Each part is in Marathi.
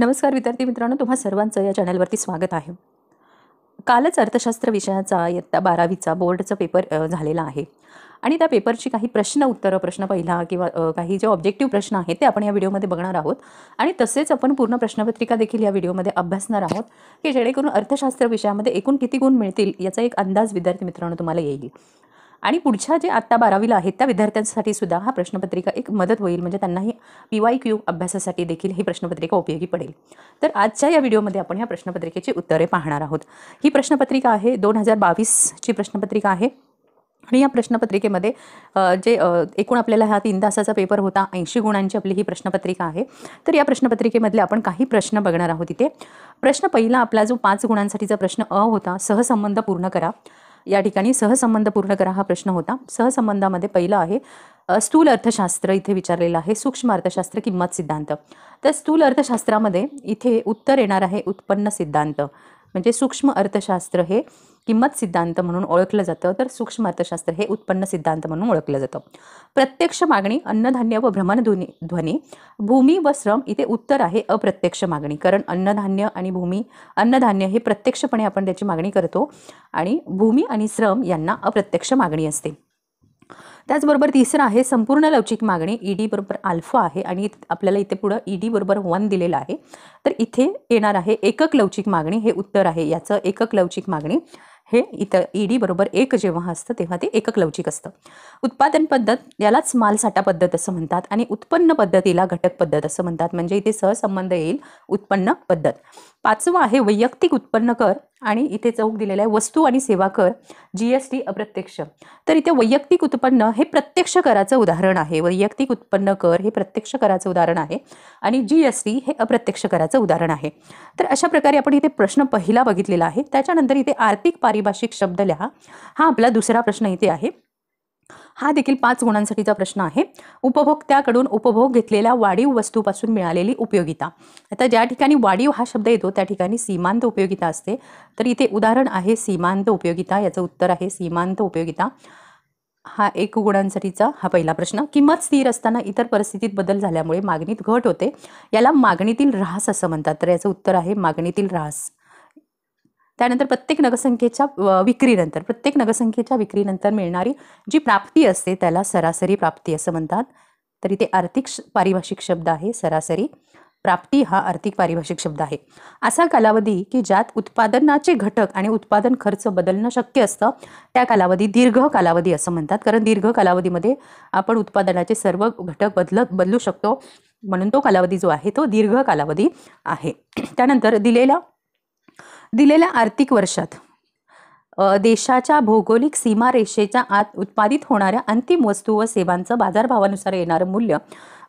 नमस्कार विद्यार्थी मित्रांनो तुम्हा सर्वांचं या चॅनलवरती स्वागत आहे कालच अर्थशास्त्र विषयाचा इयत्ता बारावीचा बोर्डचा पेपर झालेला आहे आणि त्या पेपरची काही प्रश्न उत्तरं प्रश्न पहिला किंवा काही जे ऑब्जेक्टिव्ह प्रश्न आहेत ते आपण या व्हिडिओमध्ये बघणार आहोत आणि तसेच आपण पूर्ण प्रश्नपत्रिका देखील या व्हिडिओमध्ये अभ्यासणार आहोत की जेणेकरून अर्थशास्त्र विषयामध्ये एकूण किती गुण मिळतील याचा एक अंदाज विद्यार्थी मित्रांनो तुम्हाला येईल आणि पुढच्या जे आत्ता बारावीला आहेत त्या विद्यार्थ्यांसाठी सुद्धा हा प्रश्नपत्रिका एक मदत होईल म्हणजे त्यांनाही पी वाय क्यू अभ्यासासाठी देखील ही प्रश्नपत्रिका उपयोगी पडेल तर आजच्या या व्हिडिओमध्ये आपण ह्या प्रश्नपत्रिकेची उत्तरे पाहणार आहोत ही प्रश्नपत्रिका आहे दोन हजार बावीसची प्रश्नपत्रिका आहे आणि या प्रश्नपत्रिकेमध्ये जे एकूण आपल्याला हा तीन तासाचा पेपर होता ऐंशी गुणांची आपली ही प्रश्नपत्रिका आहे तर या प्रश्नपत्रिकेमधले आपण काही प्रश्न बघणार आहोत इथे प्रश्न पहिला आपला जो पाच गुणांसाठीचा प्रश्न अ होता सहसंबंध पूर्ण करा या ठिकाणी सहसंबंध पूर्ण करा हा प्रश्न होता सहसंबंधामध्ये पहिलं आहे स्थूल अर्थशास्त्र इथे विचारलेलं आहे सूक्ष्म अर्थशास्त्र किंमत सिद्धांत तर स्थूल अर्थशास्त्रामध्ये इथे उत्तर येणार आहे उत्पन्न सिद्धांत म्हणजे सूक्ष्म अर्थशास्त्र हे किंमत सिद्धांत म्हणून ओळखलं जातं तर सूक्ष्म अर्थशास्त्र हे उत्पन्न सिद्धांत म्हणून ओळखलं जातं प्रत्यक्ष मागणी अन्नधान्य व भ्रमणध्वनी ध्वनी भूमी व श्रम इथे उत्तर आहे अप्रत्यक्ष मागणी कारण अन्नधान्य आणि भूमी अन्नधान्य हे प्रत्यक्षपणे आपण त्याची मागणी करतो आणि भूमी आणि श्रम यांना अप्रत्यक्ष मागणी असते त्याचबरोबर तिसरं आहे संपूर्ण लवचिक मागणी ई e डी बरोबर अल्फा आहे आणि आपल्याला इथे पुढं ई e डी बरोबर वन दिलेलं आहे तर इथे येणार आहे एकक लवचिक मागणी हे उत्तर आहे याचं एकक लवचिक मागणी हे इथं ई e डी बरोबर एक जेव्हा असतं तेव्हा ते एकक लवचिक असतं उत्पादन पद्धत यालाच मालसाठा पद्धत असं म्हणतात आणि उत्पन्न पद्धतीला घटक पद्धत असं म्हणतात म्हणजे इथे सहसंबंध येईल उत्पन्न पद्धत पाचवं आहे वैयक्तिक उत्पन्न कर आणि इथे चौक दिलेला आहे वस्तू आणि सेवा कर जी एस टी अप्रत्यक्ष तर इथे वैयक्तिक उत्पन्न हे प्रत्यक्ष कराचं उदाहरण आहे वैयक्तिक उत्पन्न कर हे प्रत्यक्ष कराचं उदाहरण आहे आणि जी एस टी हे अप्रत्यक्ष कराचं उदाहरण आहे तर अशा प्रकारे आपण इथे प्रश्न पहिला बघितलेला आहे त्याच्यानंतर इथे आर्थिक पारिभाषिक शब्द लिहा हा आपला दुसरा प्रश्न इथे आहे हा देखील पाच गुणांसाठीचा प्रश्न आहे उपभोक्त्याकडून उपभोग घेतलेल्या वाढीव वस्तूपासून मिळालेली उपयोगिता आता ज्या ठिकाणी वाढीव हा शब्द येतो त्या ठिकाणी सीमांत उपयोगिता असते तर इथे उदाहरण आहे सीमांत उपयोगिता याचं उत्तर आहे सीमांत उपयोगिता हा एक गुणांसाठीचा हा पहिला प्रश्न किंमत स्थिर असताना इतर परिस्थितीत बदल झाल्यामुळे मागणीत घट होते याला मागणीतील ऱ्हास असं म्हणतात तर याचं उत्तर आहे मागणीतील ऱ्हास त्यानंतर प्रत्येक नगसंख्येच्या विक्रीनंतर प्रत्येक नगसंख्येच्या विक्रीनंतर मिळणारी जी प्राप्ती असते त्याला सरासरी प्राप्ती असं म्हणतात तर इथे आर्थिक पारिभाषिक शब्द आहे सरासरी प्राप्ती हा आर्थिक पारिभाषिक शब्द आहे असा कालावधी की ज्यात उत्पादनाचे घटक आणि उत्पादन खर्च बदलणं शक्य असतं त्या कालावधी दीर्घ कालावधी असं म्हणतात कारण दीर्घ कालावधीमध्ये आपण उत्पादनाचे सर्व घटक बदलत बदलू शकतो म्हणून तो कालावधी जो आहे तो दीर्घ कालावधी आहे त्यानंतर दिलेला दिलेल्या आर्थिक वर्षात देशाच्या भौगोलिक सीमारेषेच्या आत उत्पादित होणाऱ्या अंतिम वस्तू व सेवांचं बाजारभावानुसार येणारं मूल्य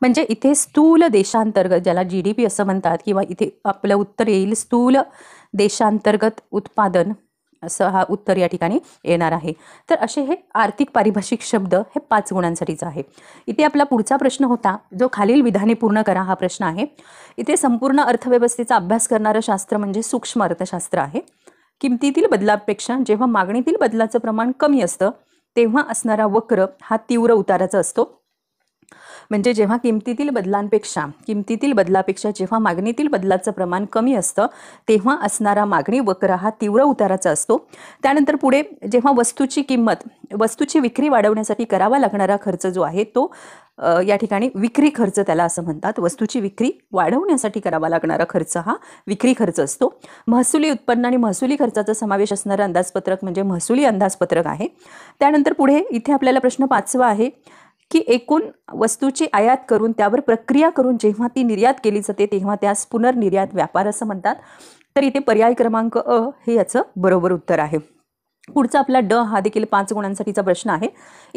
म्हणजे इथे स्थूल देशांतर्गत ज्याला जी डी पी असं म्हणतात किंवा इथे आपलं उत्तर येईल स्थूल देशांतर्गत उत्पादन असं हा उत्तर या ठिकाणी येणार आहे तर असे हे आर्थिक पारिभाषिक शब्द हे पाच गुणांसाठीच आहे इथे आपला पुढचा प्रश्न होता जो खालील विधाने पूर्ण करा हा प्रश्न आहे इथे संपूर्ण अर्थव्यवस्थेचा अभ्यास करणारं शास्त्र म्हणजे सूक्ष्म अर्थशास्त्र आहे किमतीतील बदलापेक्षा जेव्हा मागणीतील बदलाचं प्रमाण कमी असतं तेव्हा असणारा वक्र हा तीव्र उताराचा असतो म्हणजे जेव्हा किमतीतील बदलांपेक्षा किमतीतील बदलापेक्षा जेव्हा मागणीतील बदलाचं प्रमाण कमी असतं तेव्हा असणारा मागणी वक्र हा तीव्र उताराचा असतो त्यानंतर पुढे जेव्हा वस्तूची किंमत वस्तूची विक्री वाढवण्यासाठी करावा लागणारा खर्च जो आहे तो या ठिकाणी विक्री खर्च त्याला असं म्हणतात वस्तूची विक्री वाढवण्यासाठी करावा लागणारा खर्च हा विक्री खर्च असतो महसुली उत्पन्न आणि महसुली खर्चाचा समावेश असणारं अंदाजपत्रक म्हणजे महसुली अंदाजपत्रक आहे त्यानंतर पुढे इथे आपल्याला प्रश्न पाचवा आहे की एकूण वस्तूची आयात करून त्यावर प्रक्रिया करून जेव्हा ती निर्यात केली जाते तेव्हा त्यास पुनर्निर्यात व्यापार असं म्हणतात तर इथे पर्याय क्रमांक अ हे याचं बरोबर उत्तर आहे पुढचा आपला ड हा देखील पाच गुणांसाठीचा प्रश्न आहे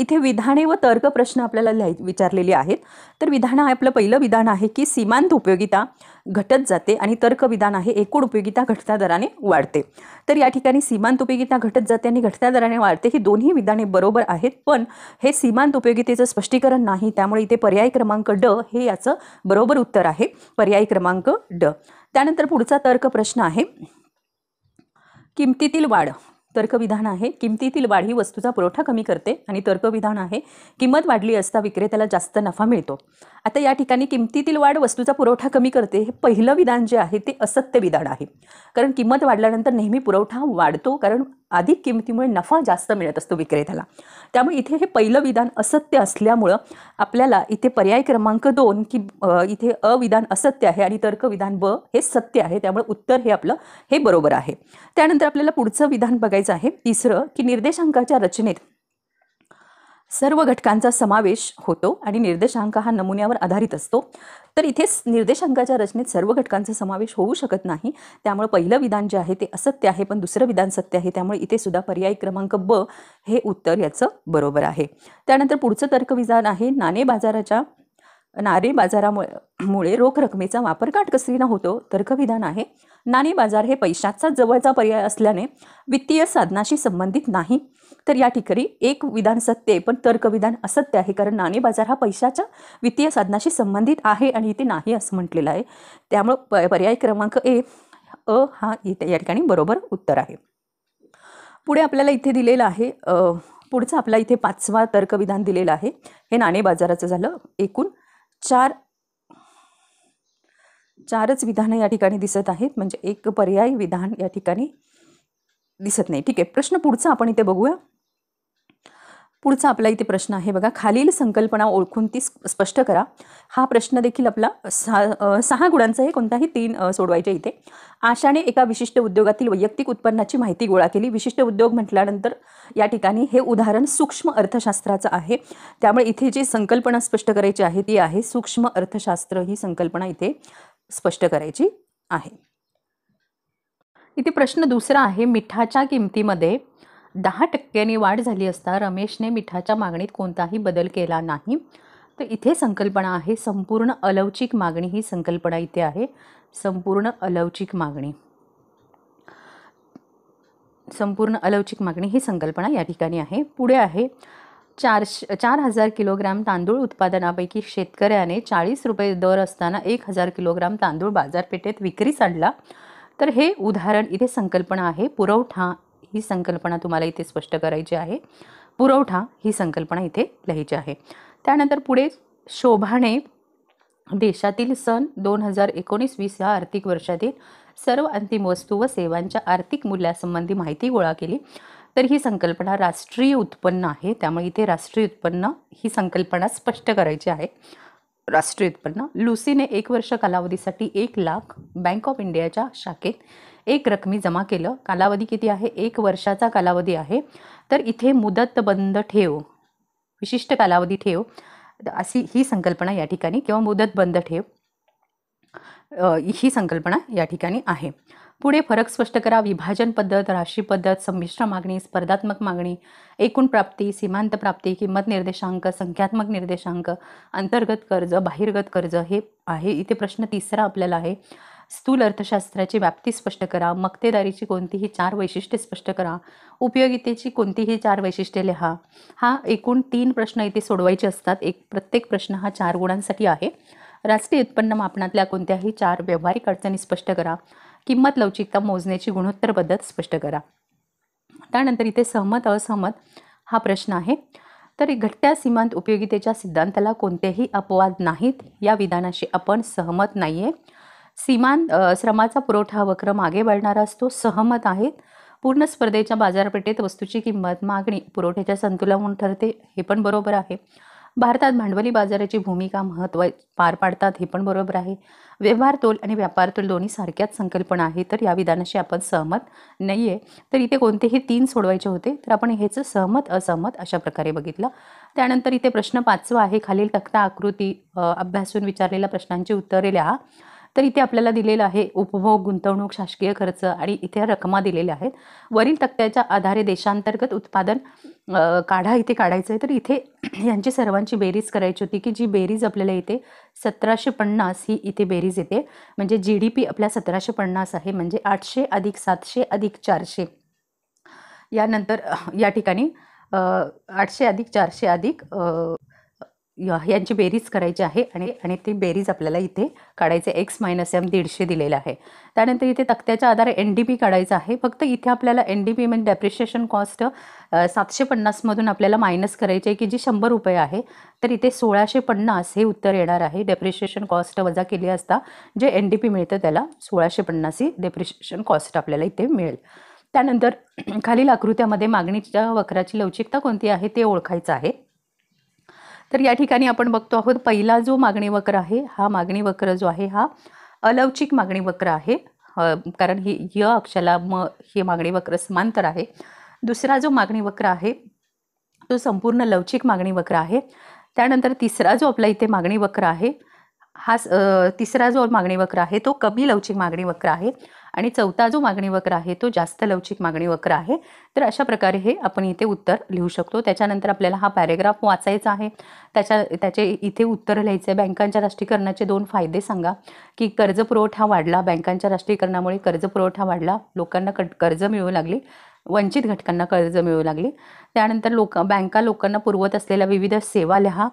इथे विधाने व तर्क प्रश्न आपल्याला लिहाय विचारलेले आहेत तर विधान आहे आपलं पहिलं विधान आहे की सीमांत उपयोगिता घटत जाते आणि तर्क विधान आहे एकूण उपयोगिता घटत्या दराने वाढते तर या ठिकाणी सीमांत उपयोगिता घटत जाते आणि घटत्या दराने वाढते ही दोन्ही विधाने बरोबर आहेत पण हे सीमांत उपयोगितेचं स्पष्टीकरण नाही त्यामुळे इथे पर्याय क्रमांक ड हे याचं बरोबर उत्तर आहे पर्याय क्रमांक ड त्यानंतर पुढचा तर्क प्रश्न आहे किमतीतील वाढ तर्कविधान आहे किमतीतील वाढ ही वस्तूचा पुरवठा कमी करते आणि तर्कविधान आहे किंमत वाढली असता विक्रेत्याला जास्त नफा मिळतो आता या ठिकाणी किमतीतील वाढ वस्तूचा पुरवठा कमी करते हे पहिलं विधान जे आहे ते असत्य विधान आहे कारण किंमत वाढल्यानंतर नेहमी पुरवठा वाढतो कारण अधिक किमतीमुळे नफा जास्त मिळत असतो विक्रेत्याला त्यामुळे इथे हे पहिलं विधान असत्य असल्यामुळं आपल्याला इथे पर्याय क्रमांक दोन की इथे अ विधान असत्य आहे आणि तर्क विधान ब हे सत्य आहे त्यामुळे उत्तर हे आपलं हे बरोबर आहे त्यानंतर आपल्याला पुढचं विधान बघायचं आहे तिसरं की निर्देशांकाच्या रचनेत सर्व घटकांचा समावेश होतो आणि निर्देशांक हा नमुन्यावर आधारित असतो तर इथेच निर्देशांकाच्या रचनेत सर्व घटकांचा समावेश होऊ शकत नाही त्यामुळे पहिलं विधान जे आहे ते असत्य आहे पण दुसरं विधान सत्य आहे त्यामुळे इथे सुद्धा पर्याय क्रमांक ब हे उत्तर याचं बरोबर आहे त्यानंतर पुढचं तर्कविधान आहे नाणे बाजाराच्या नारे बाजारामुळे रोख रकमेचा वापर काटकसरीनं होतो तर्कविधान आहे नाणे बाजार हे पैशाचा जवळचा पर्याय असल्याने वित्तीय साधनाशी संबंधित नाही तर या ठिकाणी एक विधान सत्य आहे पण तर्कविधान असत्य आहे कारण नाणे बाजार हा पैशाच्या वित्तीय साधनाशी संबंधित आहे आणि इथे नाही असं म्हटलेलं आहे त्यामुळं प पर्याय क्रमांक ए अ हा इथे या ठिकाणी बरोबर उत्तर आहे पुढे आपल्याला इथे दिलेलं आहे पुढचं आपला इथे पाचवा तर्कविधान दिलेलं आहे हे नाणे बाजाराचं झालं एकूण चार चारच विधानं या ठिकाणी दिसत आहेत म्हणजे एक पर्यायी विधान या ठिकाणी दिसत नाही ठीक आहे प्रश्न पुढचा आपण इथे बघूया पुढचा आपला इथे प्रश्न आहे बघा खालील संकल्पना ओळखून ती स्पष्ट करा हा प्रश्न देखील आपला सहा सहा गुणांचा हे कोणताही तीन सोडवायचे इथे आशाने एका विशिष्ट उद्योगातील वैयक्तिक उत्पन्नाची माहिती गोळा केली विशिष्ट उद्योग म्हटल्यानंतर या ठिकाणी हे उदाहरण सूक्ष्म अर्थशास्त्राचं आहे त्यामुळे इथे जी संकल्पना स्पष्ट करायची आहे ती आहे सूक्ष्म अर्थशास्त्र ही संकल्पना इथे स्पष्ट करायची आहे इथे प्रश्न दुसरा आहे मिठाच्या किमतीमध्ये दहा टक्क्यांनी वाढ झाली असता रमेशने मिठाच्या मागणीत कोणताही बदल केला नाही तर इथे संकल्पना आहे संपूर्ण अलवचिक मागणी ही संकल्पना इथे आहे संपूर्ण अलवचिक मागणी संपूर्ण अलवचिक मागणी ही संकल्पना या ठिकाणी आहे पुढे आहे चारशे चार हजार किलोग्रॅम तांदूळ उत्पादनापैकी शेतकऱ्याने चाळीस रुपये दर असताना एक हजार किलोग्राम तांदूळ बाजारपेठेत विक्रीस आणला तर हे उदाहरण इथे संकल्पना आहे पुरवठा ही संकल्पना तुम्हाला इथे स्पष्ट करायची आहे पुरवठा ही संकल्पना इथे लिहायची आहे त्यानंतर पुढे शोभाने देशातील सन दोन हजार एकोणीस वीस या आर्थिक वर्षातील सर्व अंतिम वस्तू व सेवांच्या आर्थिक मूल्यासंबंधी माहिती गोळा केली तर ही संकल्पना राष्ट्रीय उत्पन्न आहे त्यामुळे इथे राष्ट्रीय उत्पन्न ही संकल्पना स्पष्ट करायची आहे राष्ट्रीय उत्पन्न लुसीने एक वर्ष कालावधीसाठी एक लाख बँक ऑफ इंडियाच्या शाखेत एक रकमी जमा केलं कालावधी किती आहे एक वर्षाचा कालावधी आहे तर इथे मुदत बंद ठेव विशिष्ट कालावधी ठेव अशी ही संकल्पना या ठिकाणी किंवा मुदत बंद ठेव ही संकल्पना या ठिकाणी आहे पुढे फरक स्पष्ट करा विभाजन पद्धत राशी पद्धत संमिश्र मागणी स्पर्धात्मक मागणी एकूण प्राप्ती सीमांत प्राप्ती किंमत निर्देशांक संख्यात्मक निर्देशांक अंतर्गत कर्ज बाहिरगत कर्ज हे आहे इथे प्रश्न तिसरा आपल्याला आहे स्थूल अर्थशास्त्राची व्याप्ती स्पष्ट करा मक्तेदारीची कोणतीही चार वैशिष्ट्ये स्पष्ट करा उपयोगितेची कोणतीही चार वैशिष्ट्ये लिहा हा एकूण तीन प्रश्न इथे सोडवायचे असतात एक प्रत्येक प्रश्न हा चार गुणांसाठी आहे राष्ट्रीय उत्पन्न मापनातल्या कोणत्याही चार व्यावहारिक अडचणी स्पष्ट करा किंमत लवचिकता मोजण्याची गुणोत्तर पद्धत स्पष्ट करा त्यानंतर इथे सहमत असहमत हा प्रश्न आहे तर घटत्या सीमांत उपयोगितेच्या सिद्धांताला कोणतेही अपवाद नाहीत या विधानाशी आपण सहमत नाही आहे सीमान श्रमाचा पुरवठा वक्र मागे वळणारा असतो सहमत आहेत पूर्ण स्पर्धेच्या बाजारपेठेत वस्तूची किंमत मागणी पुरवठ्याच्या संतुलन ठरते हे पण बरोबर आहे भारतात भांडवली बाजाराची भूमिका महत्त्व पार पाडतात हे पण बरोबर आहे व्यवहार तोल आणि व्यापार तोल दोन्ही सारख्याच संकल्पना आहे तर या विधानाशी आपण सहमत नाही आहे तर इथे कोणतेही तीन सोडवायचे होते तर आपण ह्याचं सहमत असहमत अशा प्रकारे बघितलं त्यानंतर इथे प्रश्न पाचवा आहे खालील तक्ता आकृती अभ्यासून विचारलेल्या प्रश्नांची उत्तरे लिहा तर इथे आपल्याला दिलेलं आहे उपभोग गुंतवणूक शासकीय खर्च आणि इथे रकमा दिलेल्या आहेत वरील तक्त्याच्या आधारे देशांतर्गत उत्पादन काढा इथे काढायचं आहे तर इथे यांची सर्वांची बेरीज करायची होती की जी बेरीज आपल्याला इथे सतराशे पन्नास ही इथे बेरीज येते म्हणजे जी डी पी आपल्या सतराशे पन्नास आहे म्हणजे आठशे अधिक सातशे अधिक चारशे यानंतर या ठिकाणी आठशे अधिक चारशे अधिक यांची बेरीज करायची आहे आणि आणि ती बेरीज आपल्याला इथे काढायचे एक्स मायनस एम दीडशे दिलेलं आहे त्यानंतर इथे तक्त्याच्या आधारे एन डी पी काढायचं आहे फक्त इथे आपल्याला एन डी पी म्हणजे डेप्रिशिएशन कॉस्ट सातशे पन्नासमधून आपल्याला मायनस करायची आहे की जी शंभर रुपये आहे तर इथे सोळाशे पन्नास हे उत्तर येणार आहे डेप्रिशिएशन कॉस्ट वजा केली असता जे एन डी पी मिळतं त्याला सोळाशे पन्नास ही डेप्रिशिएशन कॉस्ट आपल्याला इथे मिळेल त्यानंतर खालील आकृत्यामध्ये मागणीच्या वक्राची लवचिकता कोणती आहे ते ओळखायचं आहे तर या ठिकाणी आपण बघतो आहोत पहिला जो मागणी वक्र आहे हा मागणी वक्र जो आहे हा अलवचिक मागणी वक्र आहे कारण ही य अक्षाला म हे मागणी वक्र समांतर आहे दुसरा जो मागणी वक्र आहे तो संपूर्ण लवचिक मागणी वक्र आहे त्यानंतर तिसरा जो आपला इथे मागणी वक्र आहे हा तिसरा जो मागणी वक्र आहे तो कमी लवचिक मागणी वक्र आहे आणि चौथा जो मागणी वक्र आहे तो जास्त लवचिक मागणी वक्र आहे तर अशा प्रकारे हे आपण इथे उत्तर लिहू शकतो त्याच्यानंतर आपल्याला हा पॅरेग्राफ वाचायचा आहे त्याच्या त्याचे इथे उत्तर लिहायचे आहे बँकांच्या राष्ट्रीयकरणाचे दोन फायदे सांगा की कर्ज पुरवठा वाढला बँकांच्या राष्ट्रीयकरणामुळे कर्जपुरवठा वाढला लोकांना कर्ज मिळू लागले वंचित घटकांना कर्ज मिळू लागले त्यानंतर लोक बँका लोकांना पुरवत असलेल्या विविध सेवा लिहा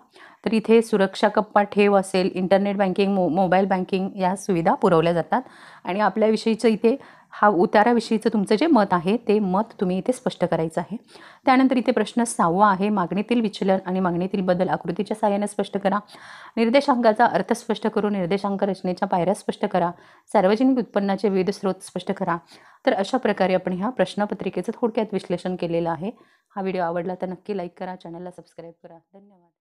तर इथे सुरक्षा कप्पा ठेव असेल इंटरनेट बँकिंग मो मोबाईल बँकिंग या सुविधा पुरवल्या जातात आणि आपल्याविषयीचं इथे हा उताराविषयीचं तुमचं जे मत आहे ते मत तुम्ही इथे स्पष्ट करायचं आहे त्यानंतर इथे प्रश्न सहावा आहे मागणीतील विचलन आणि मागणीतील बदल आकृतीच्या सहाय्याने स्पष्ट करा निर्देशांकाचा अर्थ स्पष्ट करून निर्देशांक रचनेच्या पायऱ्या स्पष्ट करा सार्वजनिक उत्पन्नाचे विविध स्रोत स्पष्ट करा तर अशा प्रकारे आपण ह्या प्रश्नपत्रिकेचं थोडक्यात विश्लेषण केलेलं आहे हा व्हिडिओ आवडला तर नक्की लाईक करा चॅनलला सबस्क्राईब करा धन्यवाद